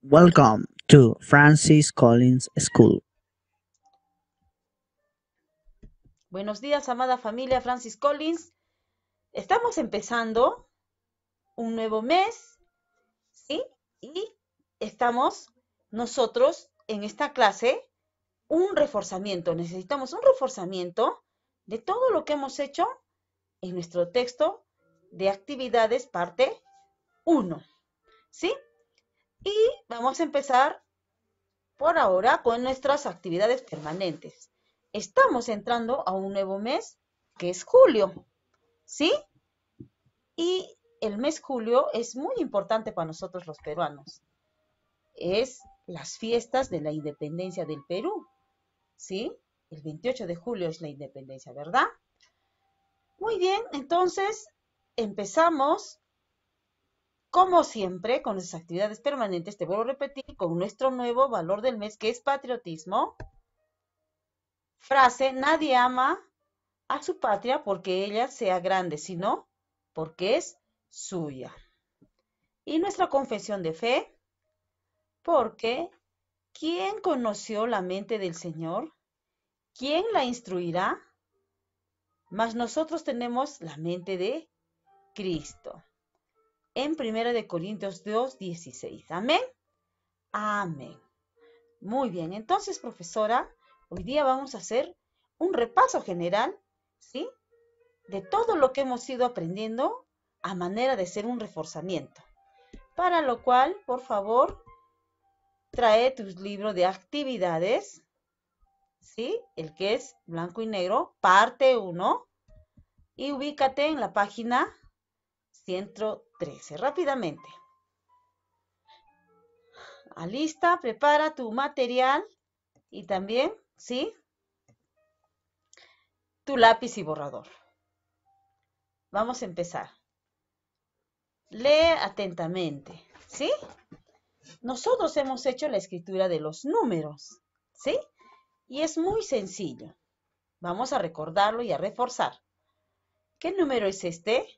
Welcome to Francis Collins School. Buenos días, amada familia Francis Collins. Estamos empezando un nuevo mes, ¿sí? Y estamos nosotros en esta clase un reforzamiento. Necesitamos un reforzamiento de todo lo que hemos hecho en nuestro texto de actividades parte 1. ¿Sí? Y vamos a empezar por ahora con nuestras actividades permanentes. Estamos entrando a un nuevo mes que es julio, ¿sí? Y el mes julio es muy importante para nosotros los peruanos. Es las fiestas de la independencia del Perú, ¿sí? El 28 de julio es la independencia, ¿verdad? Muy bien, entonces empezamos como siempre, con nuestras actividades permanentes, te vuelvo a repetir, con nuestro nuevo valor del mes, que es patriotismo. Frase, nadie ama a su patria porque ella sea grande, sino porque es suya. Y nuestra confesión de fe, porque ¿quién conoció la mente del Señor? ¿Quién la instruirá? Mas nosotros tenemos la mente de Cristo en 1 Corintios 2, 16. Amén. Amén. Muy bien, entonces, profesora, hoy día vamos a hacer un repaso general, ¿sí? De todo lo que hemos ido aprendiendo a manera de ser un reforzamiento. Para lo cual, por favor, trae tus libro de actividades, ¿sí? El que es blanco y negro, parte 1, y ubícate en la página 113. Rápidamente. Alista, prepara tu material y también, ¿sí? Tu lápiz y borrador. Vamos a empezar. Lee atentamente, ¿sí? Nosotros hemos hecho la escritura de los números, ¿sí? Y es muy sencillo. Vamos a recordarlo y a reforzar. ¿Qué número es este?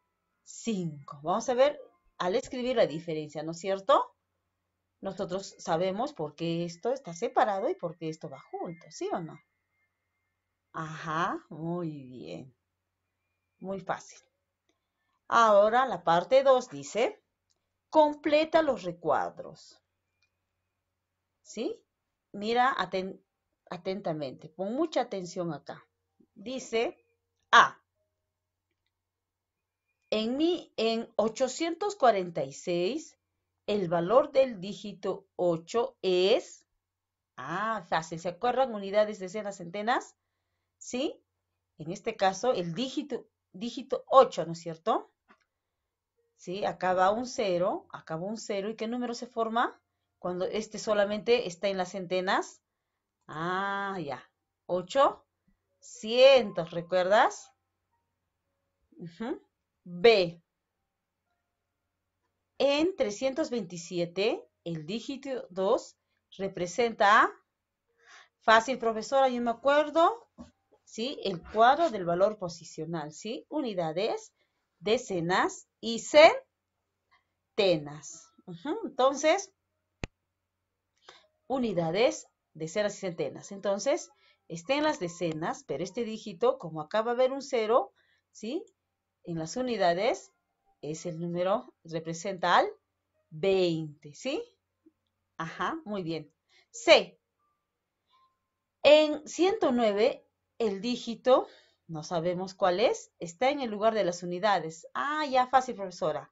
5. Vamos a ver al escribir la diferencia, ¿no es cierto? Nosotros sabemos por qué esto está separado y por qué esto va junto, ¿sí o no? Ajá, muy bien. Muy fácil. Ahora la parte 2 dice, completa los recuadros. ¿Sí? Mira atentamente, pon mucha atención acá. Dice A, en en 846, el valor del dígito 8 es, ah, fácil, ¿se acuerdan? Unidades, decenas, centenas, ¿sí? En este caso, el dígito, dígito 8, ¿no es cierto? ¿Sí? Acaba un 0, acaba un 0, ¿y qué número se forma? Cuando este solamente está en las centenas. Ah, ya, 8, ¿recuerdas? B. En 327, el dígito 2 representa Fácil, profesora, yo me acuerdo, ¿sí? El cuadro del valor posicional, ¿sí? Unidades, decenas y centenas. Entonces, unidades, decenas y centenas. Entonces, estén las decenas, pero este dígito, como acaba de haber un cero, ¿sí? en las unidades es el número, representa al 20, ¿sí? Ajá, muy bien. C. En 109, el dígito, no sabemos cuál es, está en el lugar de las unidades. Ah, ya fácil, profesora.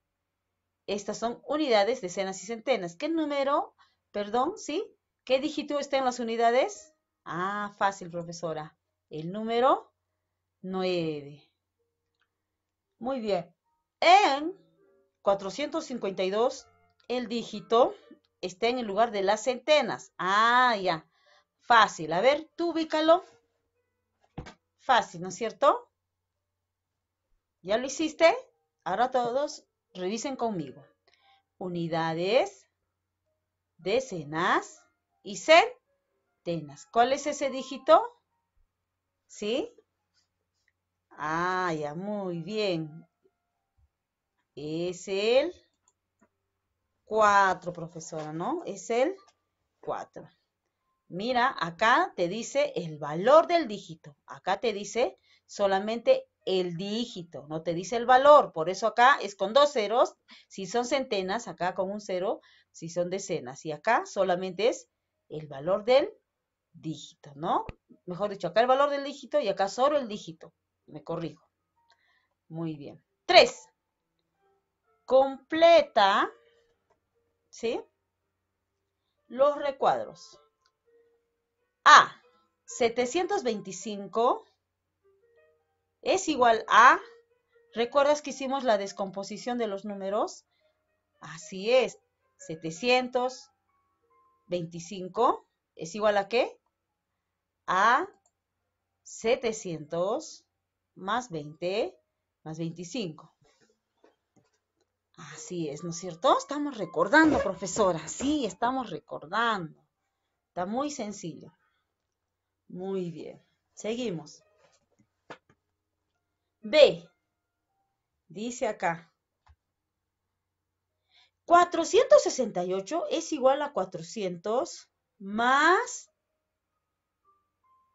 Estas son unidades, decenas y centenas. ¿Qué número, perdón, sí? ¿Qué dígito está en las unidades? Ah, fácil, profesora. El número 9. Muy bien. En 452, el dígito está en el lugar de las centenas. Ah, ya. Fácil. A ver, tú ubícalo. Fácil, ¿no es cierto? ¿Ya lo hiciste? Ahora todos revisen conmigo. Unidades, decenas y centenas. ¿Cuál es ese dígito? ¿Sí? Ah, ya, muy bien. Es el 4, profesora, ¿no? Es el 4. Mira, acá te dice el valor del dígito. Acá te dice solamente el dígito, no te dice el valor. Por eso acá es con dos ceros. Si son centenas, acá con un cero, si son decenas. Y acá solamente es el valor del dígito, ¿no? Mejor dicho, acá el valor del dígito y acá solo el dígito me corrijo. Muy bien. Tres. Completa, ¿sí? Los recuadros. A, 725 es igual a, ¿recuerdas que hicimos la descomposición de los números? Así es, 725 es igual a qué? A 700 más 20, más 25. Así es, ¿no es cierto? Estamos recordando, profesora. Sí, estamos recordando. Está muy sencillo. Muy bien. Seguimos. B. Dice acá. 468 es igual a 400 más...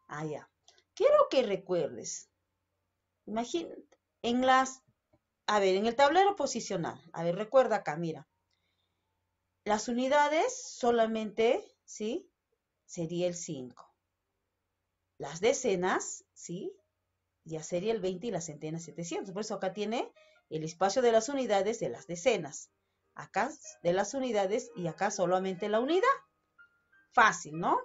Ah, ya. Quiero que recuerdes Imagínate, en las, a ver, en el tablero posicional, a ver, recuerda acá, mira, las unidades solamente, ¿sí? Sería el 5. Las decenas, ¿sí? Ya sería el 20 y las centenas 700. Por eso acá tiene el espacio de las unidades de las decenas. Acá de las unidades y acá solamente la unidad. Fácil, ¿no?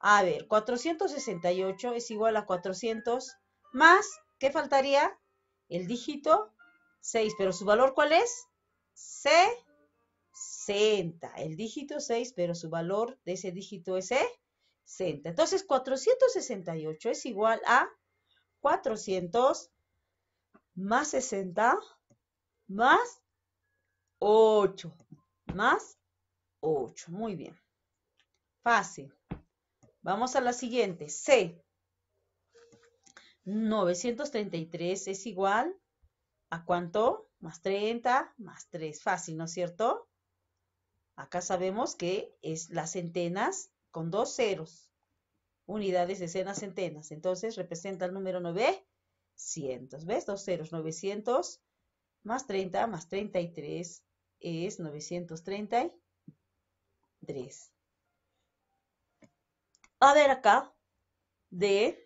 A ver, 468 es igual a 400 más ¿Qué faltaría? El dígito 6, pero su valor ¿cuál es? 60. El dígito 6, pero su valor de ese dígito es 60. Entonces 468 es igual a 400 más 60 más 8. Más 8. Muy bien. Fácil. Vamos a la siguiente. C. 933 es igual a cuánto? Más 30, más 3. Fácil, ¿no es cierto? Acá sabemos que es las centenas con dos ceros. Unidades, decenas, centenas. Entonces representa el número 900. ¿Ves? Dos ceros, 900 más 30 más 33 es 933. A ver acá, de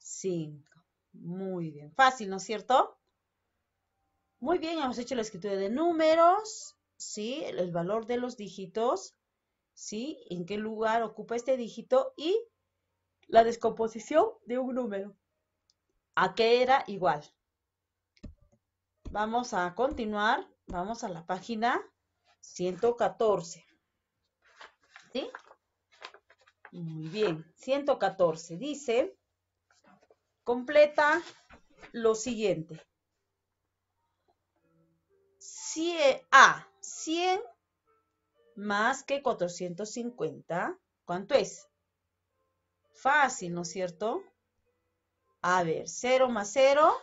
5. Muy bien. Fácil, ¿no es cierto? Muy bien, hemos hecho la escritura de números, ¿sí? El valor de los dígitos, ¿sí? En qué lugar ocupa este dígito y la descomposición de un número. ¿A qué era igual? Vamos a continuar. Vamos a la página 114. ¿Sí? Muy bien. 114 dice completa lo siguiente. 100, A, 100 más que 450, ¿cuánto es? Fácil, ¿no es cierto? A ver, 0 más 0,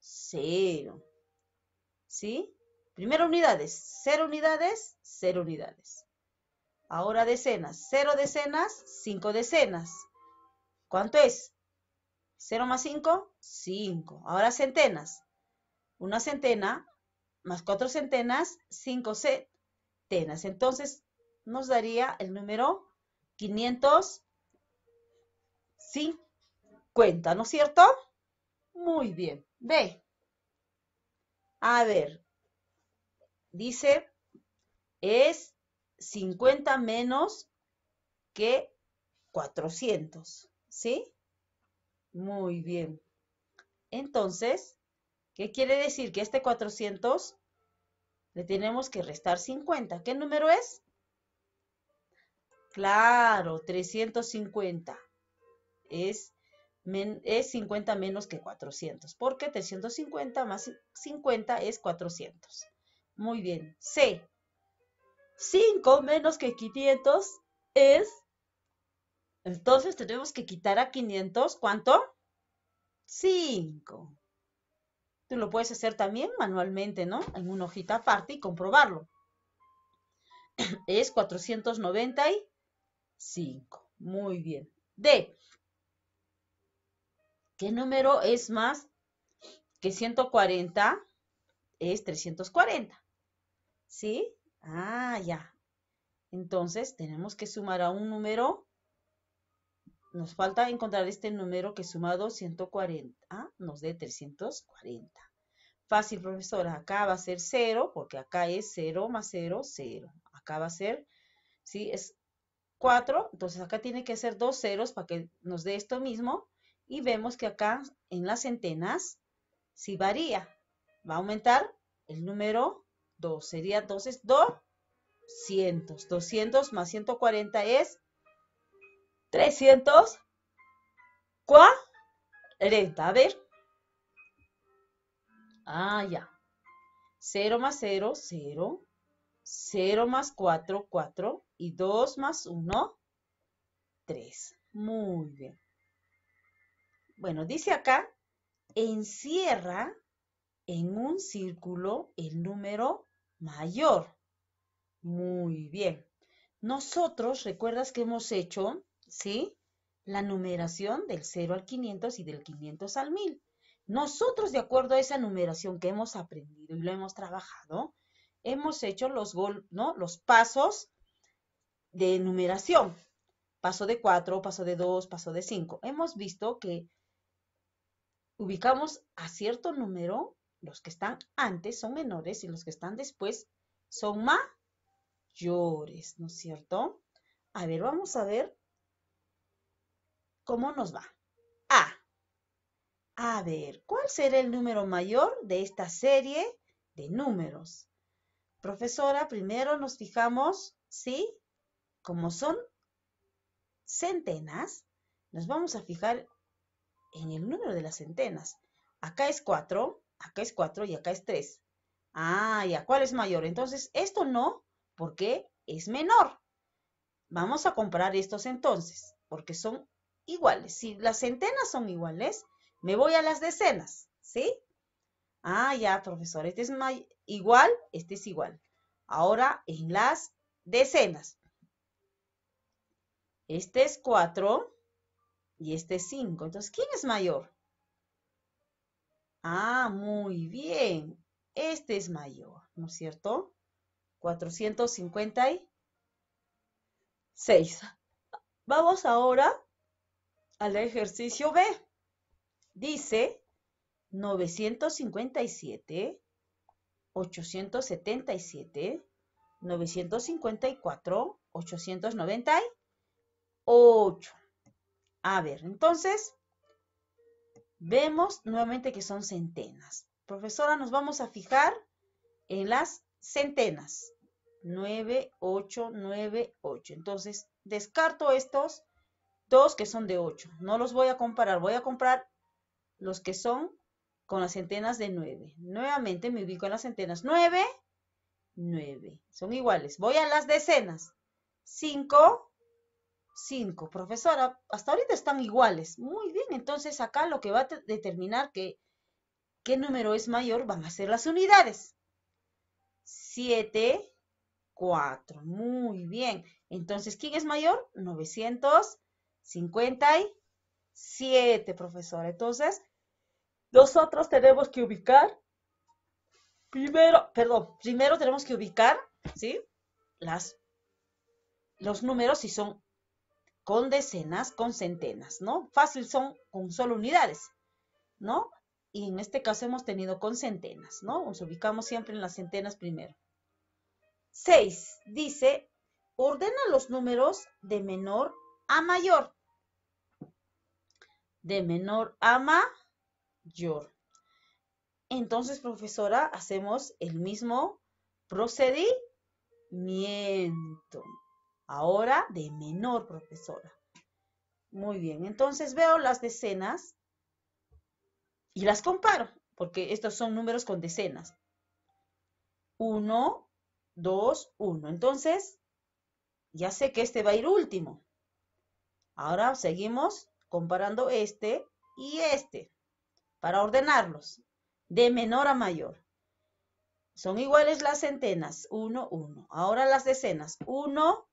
0. ¿Sí? Primero unidades, 0 unidades, 0 unidades. Ahora decenas, 0 decenas, 5 decenas. ¿Cuánto es? 0 más 5, 5. Ahora centenas. Una centena más cuatro centenas, 5 centenas. Entonces nos daría el número 550, ¿no es cierto? Muy bien. Ve. A ver. Dice, es 50 menos que 400, ¿sí? Muy bien. Entonces, ¿qué quiere decir? Que este 400 le tenemos que restar 50. ¿Qué número es? Claro, 350. Es, 50 menos que 400, porque 350 más 50 es 400. Muy bien. C. 5 menos que 500 es entonces tenemos que quitar a 500, ¿cuánto? 5. Tú lo puedes hacer también manualmente, ¿no? En una hojita aparte y comprobarlo. Es 495. Muy bien. D. ¿Qué número es más que 140? Es 340. ¿Sí? Ah, ya. Entonces tenemos que sumar a un número nos falta encontrar este número que sumado 140 ah, nos dé 340. Fácil, profesora. Acá va a ser 0 porque acá es 0 más 0, 0. Acá va a ser, ¿sí? Es 4. Entonces acá tiene que ser dos ceros para que nos dé esto mismo. Y vemos que acá en las centenas si varía. Va a aumentar el número 2. Sería entonces 200. 200 más 140 es 340. A ver. Ah, ya. 0 más 0, 0. 0 más 4, 4. Y 2 más 1, 3. Muy bien. Bueno, dice acá, encierra en un círculo el número mayor. Muy bien. Nosotros, ¿recuerdas que hemos hecho ¿sí? La numeración del 0 al 500 y del 500 al 1000. Nosotros, de acuerdo a esa numeración que hemos aprendido y lo hemos trabajado, hemos hecho los, ¿no? los pasos de numeración. Paso de 4, paso de 2, paso de 5. Hemos visto que ubicamos a cierto número, los que están antes son menores y los que están después son mayores, ¿no es cierto? A ver, vamos a ver ¿Cómo nos va? A. A ver, ¿cuál será el número mayor de esta serie de números? Profesora, primero nos fijamos, ¿sí? Como son centenas, nos vamos a fijar en el número de las centenas. Acá es 4, acá es 4 y acá es 3. Ah, ¿y a ¿cuál es mayor? Entonces, esto no, porque es menor. Vamos a comparar estos entonces, porque son iguales. Si las centenas son iguales, me voy a las decenas, ¿sí? Ah, ya, profesor, este es igual, este es igual. Ahora en las decenas. Este es 4 y este es 5. Entonces, ¿quién es mayor? Ah, muy bien. Este es mayor, ¿no es cierto? 456. Vamos ahora al ejercicio B. Dice 957, 877, 954, 898. A ver, entonces, vemos nuevamente que son centenas. Profesora, nos vamos a fijar en las centenas. 9, 8, 9, 8. Entonces, descarto estos dos que son de 8. No los voy a comparar, voy a comprar los que son con las centenas de 9. Nuevamente me ubico en las centenas 9, 9. Son iguales. Voy a las decenas. 5, 5. Profesora, hasta ahorita están iguales. Muy bien, entonces acá lo que va a determinar que qué número es mayor van a ser las unidades. 7, 4. Muy bien. Entonces, ¿quién es mayor? 900. 57, profesor. Entonces, nosotros tenemos que ubicar, primero, perdón, primero tenemos que ubicar, ¿sí? Las, los números si son con decenas, con centenas, ¿no? Fácil son con solo unidades, ¿no? Y en este caso hemos tenido con centenas, ¿no? Nos ubicamos siempre en las centenas primero. 6. Dice, ordena los números de menor a mayor de menor a mayor. Entonces, profesora, hacemos el mismo procedimiento. Ahora de menor, profesora. Muy bien, entonces veo las decenas y las comparo, porque estos son números con decenas. Uno, dos, uno. Entonces, ya sé que este va a ir último. Ahora seguimos comparando este y este, para ordenarlos de menor a mayor. Son iguales las centenas, 1, 1. Ahora las decenas, 1,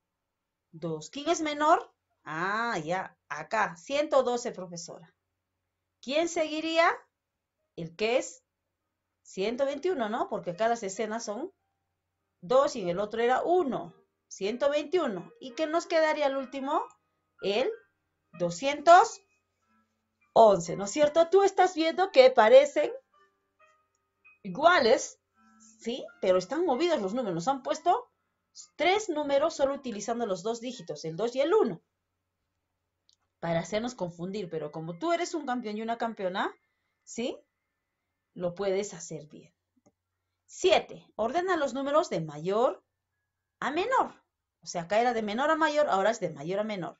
2. ¿Quién es menor? Ah, ya, acá, 112, profesora. ¿Quién seguiría? El que es 121, ¿no? Porque acá las decenas son 2 y el otro era 1. 121. ¿Y qué nos quedaría al último? El 211, ¿no es cierto? Tú estás viendo que parecen iguales, ¿sí? Pero están movidos los números. han puesto tres números solo utilizando los dos dígitos, el 2 y el 1, para hacernos confundir. Pero como tú eres un campeón y una campeona, ¿sí? Lo puedes hacer bien. 7. Ordena los números de mayor a menor. O sea, acá era de menor a mayor, ahora es de mayor a menor.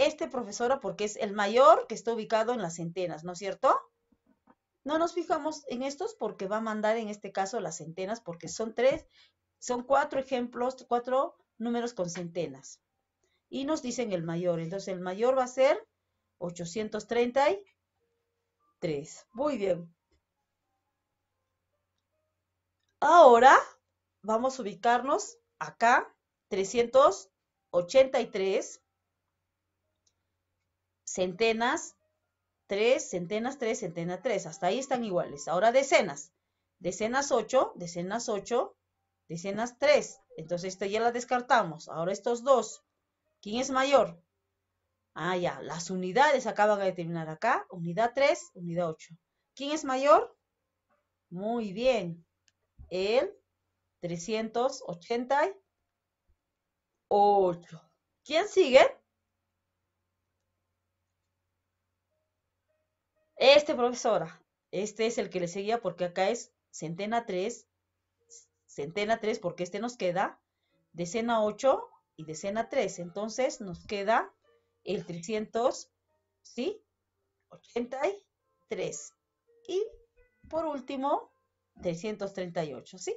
este profesor, porque es el mayor que está ubicado en las centenas, ¿no es cierto? No nos fijamos en estos porque va a mandar en este caso las centenas, porque son tres, son cuatro ejemplos, cuatro números con centenas. Y nos dicen el mayor, entonces el mayor va a ser 833. Muy bien. Ahora vamos a ubicarnos acá, 383 centenas, 3, centenas, tres centenas, tres Hasta ahí están iguales. Ahora decenas. Decenas 8, decenas 8, decenas 3. Entonces esto ya la descartamos. Ahora estos dos. ¿Quién es mayor? Ah, ya. Las unidades acaban de terminar acá. Unidad 3, unidad 8. ¿Quién es mayor? Muy bien. El 388. ¿Quién sigue? Este profesora, este es el que le seguía porque acá es centena 3, centena 3 porque este nos queda, decena 8 y decena 3. Entonces nos queda el 300, ¿sí? 83. Y por último, 338, ¿sí?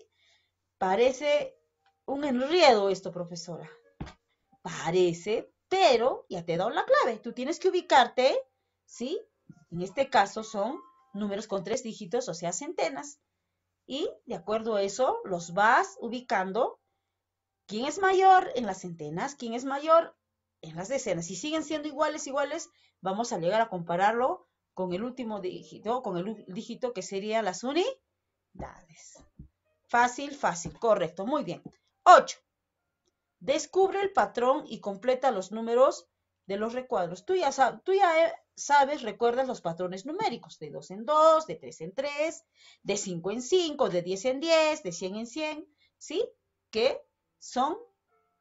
Parece un enredo esto, profesora. Parece, pero ya te he dado la clave. Tú tienes que ubicarte, ¿sí? En este caso son números con tres dígitos, o sea, centenas. Y de acuerdo a eso, los vas ubicando. ¿Quién es mayor en las centenas? ¿Quién es mayor en las decenas? Si siguen siendo iguales, iguales, vamos a llegar a compararlo con el último dígito, con el dígito que sería las unidades. Fácil, fácil, correcto, muy bien. 8. Descubre el patrón y completa los números de los recuadros. Tú ya, sabes, tú ya sabes, recuerdas los patrones numéricos de 2 en 2, de 3 en 3, de 5 en 5, de 10 en 10, de 100 en 100, ¿sí? Que son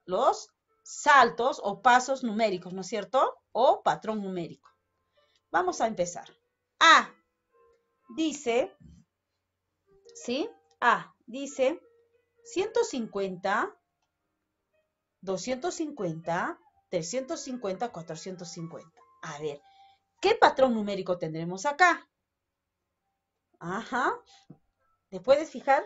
los saltos o pasos numéricos, ¿no es cierto? O patrón numérico. Vamos a empezar. A dice, ¿sí? A dice 150, 250, 350, 450. A ver, ¿Qué patrón numérico tendremos acá? Ajá. ¿Te puedes fijar?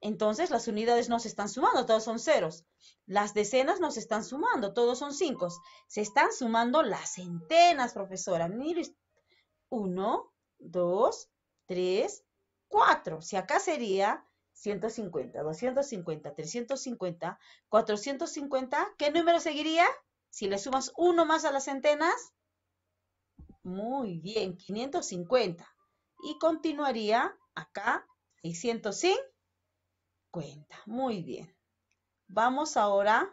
Entonces las unidades no se están sumando, todos son ceros. Las decenas no se están sumando, todos son cinco. Se están sumando las centenas, profesora. uno, dos, tres, cuatro. Si acá sería 150, 250, 350, 450, ¿qué número seguiría? Si le sumas uno más a las centenas, muy bien, 550. Y continuaría acá, 650. Muy bien. Vamos ahora,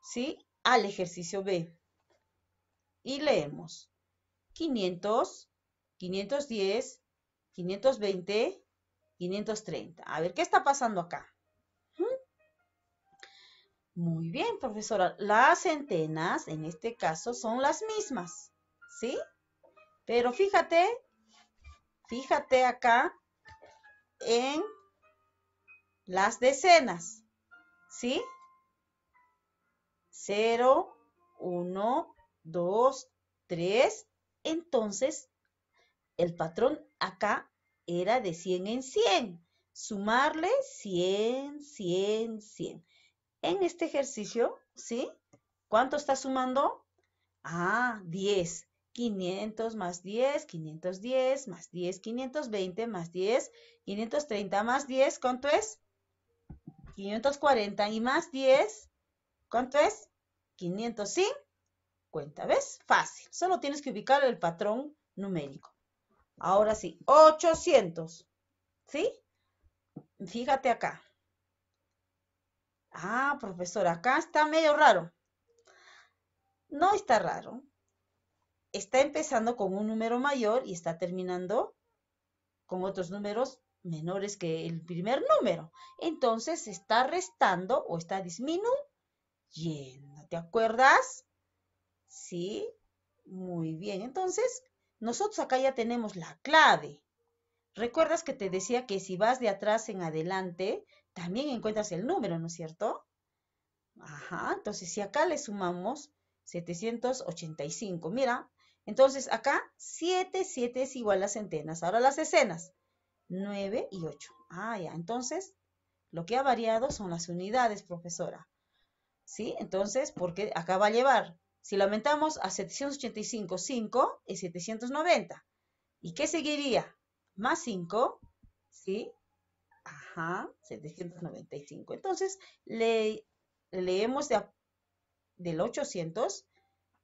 ¿sí? Al ejercicio B. Y leemos 500, 510, 520, 530. A ver, ¿qué está pasando acá? Muy bien, profesora. Las centenas, en este caso, son las mismas, ¿sí? Pero fíjate, fíjate acá en las decenas, ¿sí? 0, 1, 2, 3. Entonces, el patrón acá era de 100 en 100. Sumarle 100, 100, 100. En este ejercicio, ¿sí? ¿Cuánto está sumando? Ah, 10. 500 más 10, 510 más 10, 520 más 10, 530 más 10, ¿cuánto es? 540 y más 10, ¿cuánto es? 550, ¿ves? Fácil, solo tienes que ubicar el patrón numérico. Ahora sí, 800, ¿sí? Fíjate acá. Ah, profesor, acá está medio raro. No está raro, está empezando con un número mayor y está terminando con otros números menores que el primer número. Entonces está restando o está disminuyendo. ¿Te acuerdas? Sí, muy bien. Entonces, nosotros acá ya tenemos la clave. ¿Recuerdas que te decía que si vas de atrás en adelante, también encuentras el número, ¿no es cierto? Ajá, entonces si acá le sumamos 785, mira, entonces, acá 7, 7 es igual a centenas. Ahora las decenas, 9 y 8. Ah, ya, entonces, lo que ha variado son las unidades, profesora. ¿Sí? Entonces, porque acá va a llevar, si lo aumentamos a 785, 5 es 790. ¿Y qué seguiría? Más 5, ¿sí? Ajá, 795. Entonces, le, leemos del 800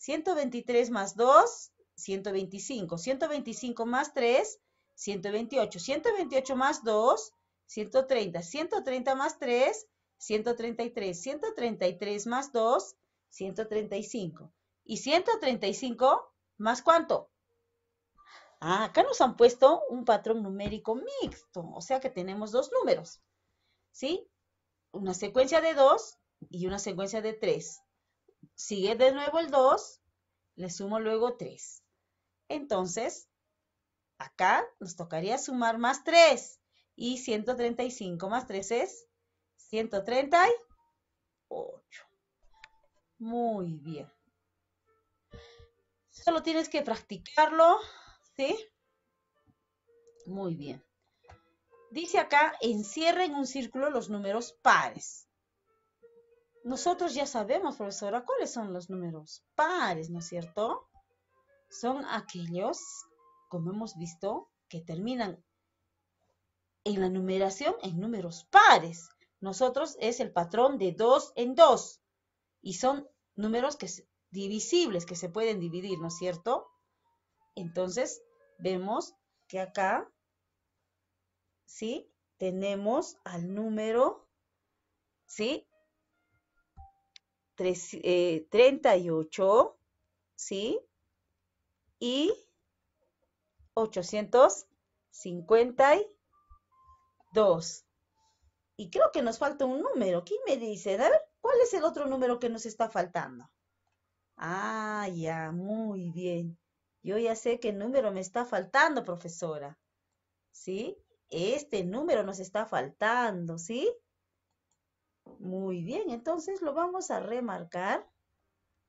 123 más 2, 125. 125 más 3, 128. 128 más 2, 130. 130 más 3, 133. 133 más 2, 135. ¿Y 135 más cuánto? Ah, acá nos han puesto un patrón numérico mixto, o sea que tenemos dos números, ¿sí? Una secuencia de 2 y una secuencia de 3 sigue de nuevo el 2, le sumo luego 3. Entonces, acá nos tocaría sumar más 3. Y 135 más 3 es 138. Muy bien. Solo tienes que practicarlo, ¿sí? Muy bien. Dice acá, encierra en un círculo los números pares. Nosotros ya sabemos, profesora, cuáles son los números pares, ¿no es cierto? Son aquellos, como hemos visto, que terminan en la numeración en números pares. Nosotros es el patrón de 2 en 2 y son números que divisibles que se pueden dividir, ¿no es cierto? Entonces, vemos que acá, ¿sí? Tenemos al número, ¿sí? tres, eh, 38, ¿sí? Y 852. Y creo que nos falta un número. ¿Quién me dice? A ver, ¿cuál es el otro número que nos está faltando? Ah, ya, muy bien. Yo ya sé qué número me está faltando, profesora. ¿Sí? Este número nos está faltando, ¿sí? Muy bien, entonces lo vamos a remarcar,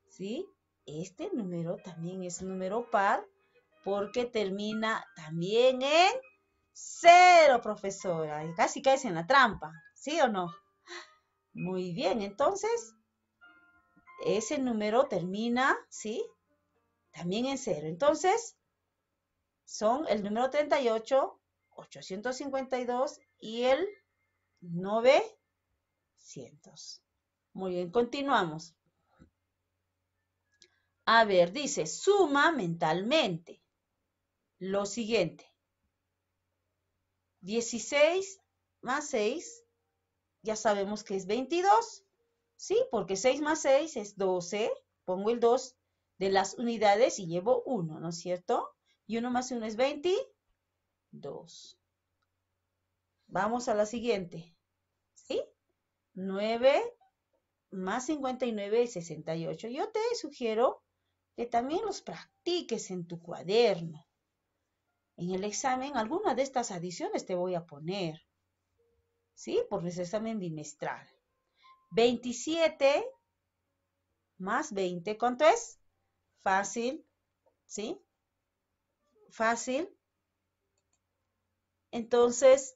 ¿sí? Este número también es número par porque termina también en cero, profesora. Casi caes en la trampa, ¿sí o no? Muy bien, entonces ese número termina, ¿sí? También en cero. Entonces, son el número 38, 852 y el 9. Muy bien, continuamos. A ver, dice, suma mentalmente lo siguiente. 16 más 6, ya sabemos que es 22, ¿sí? Porque 6 más 6 es 12, pongo el 2 de las unidades y llevo 1, ¿no es cierto? Y 1 más 1 es 22. Vamos a la siguiente. 9 más 59 es 68. Yo te sugiero que también los practiques en tu cuaderno. En el examen, alguna de estas adiciones te voy a poner. ¿Sí? Porque es examen bimestral. 27 más 20, ¿cuánto es? Fácil, ¿sí? Fácil. Entonces,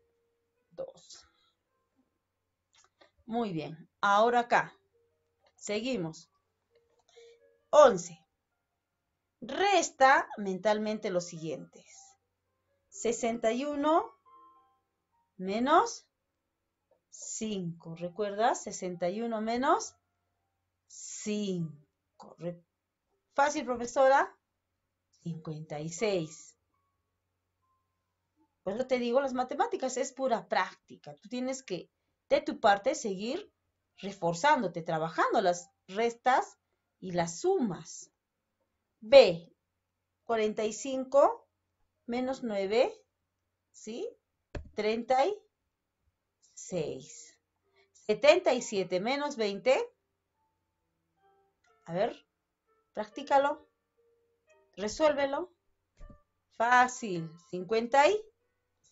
Muy bien, ahora acá. Seguimos. 11. Resta mentalmente los siguientes. 61 menos 5. Recuerda, 61 menos 5. Fácil, profesora. 56 eso te digo, las matemáticas es pura práctica. Tú tienes que, de tu parte, seguir reforzándote, trabajando las restas y las sumas. B, 45 menos 9, ¿sí? 36. 77 menos 20. A ver, practícalo. Resuélvelo. Fácil. 50 y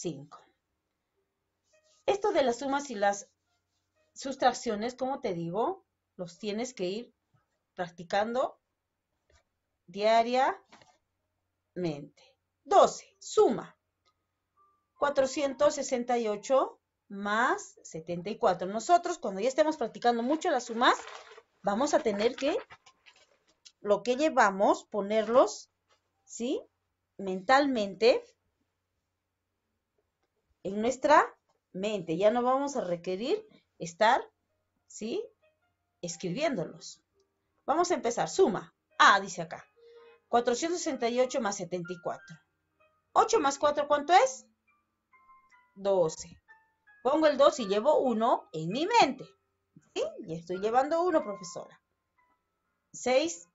5. Esto de las sumas y las sustracciones, como te digo, los tienes que ir practicando diariamente. 12. Suma. 468 más 74. Nosotros, cuando ya estemos practicando mucho las sumas, vamos a tener que lo que llevamos, ponerlos, ¿sí? Mentalmente en nuestra mente. Ya no vamos a requerir estar, ¿sí? Escribiéndolos. Vamos a empezar. Suma. A, ah, dice acá. 468 más 74. 8 más 4, ¿cuánto es? 12. Pongo el 2 y llevo 1 en mi mente. ¿Sí? Y estoy llevando 1, profesora. 6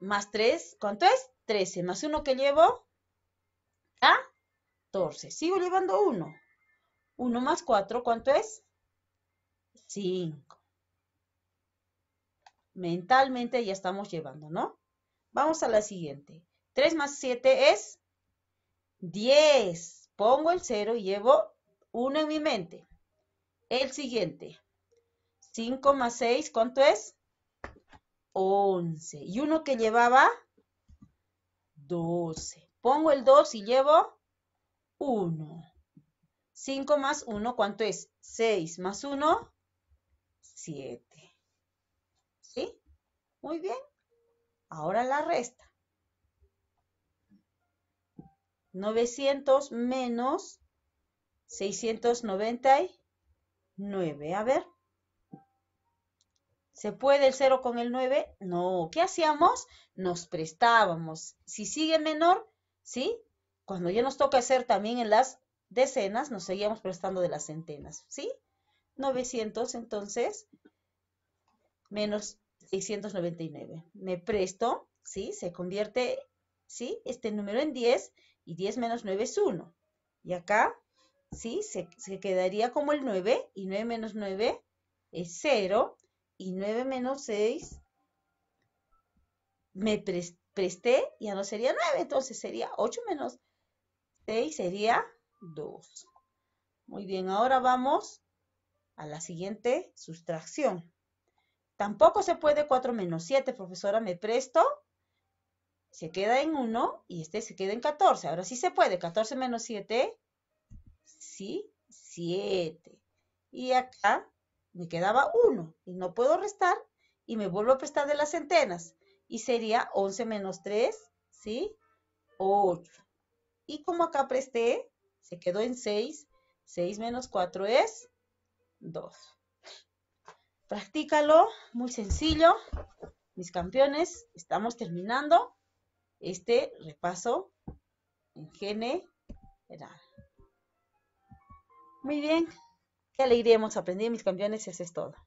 más 3, ¿cuánto es? 13. Más 1 que llevo. ¿Ah? Sigo llevando 1. 1 más 4, ¿cuánto es? 5. Mentalmente ya estamos llevando, ¿no? Vamos a la siguiente. 3 más 7 es 10. Pongo el 0 y llevo 1 en mi mente. El siguiente. 5 más 6, ¿cuánto es? 11. Y uno que llevaba 12. Pongo el 2 y llevo 1. 5 más 1, ¿cuánto es? 6 más 1, 7. ¿Sí? Muy bien. Ahora la resta. 900 menos 699. A ver. ¿Se puede el 0 con el 9? No. ¿Qué hacíamos? Nos prestábamos. Si sigue menor, ¿sí? Cuando ya nos toca hacer también en las decenas, nos seguíamos prestando de las centenas, ¿sí? 900, entonces, menos 699. Me presto, ¿sí? Se convierte, ¿sí? Este número en 10 y 10 menos 9 es 1. Y acá, ¿sí? Se, quedaría como el 9 y 9 menos 9 es 0 y 9 menos 6 me presté, ya no sería 9, entonces sería 8 menos 6 sería 2. Muy bien, ahora vamos a la siguiente sustracción. Tampoco se puede 4 menos 7, profesora, me presto. Se queda en 1 y este se queda en 14. Ahora sí se puede, 14 menos 7, sí, 7. Y acá me quedaba 1 y no puedo restar y me vuelvo a prestar de las centenas. Y sería 11 menos 3, ¿sí? 8. Y como acá presté, se quedó en 6. 6 menos 4 es 2. Practícalo, muy sencillo. Mis campeones, estamos terminando este repaso en general. Muy bien, qué alegría hemos aprendido, mis campeones, eso es todo.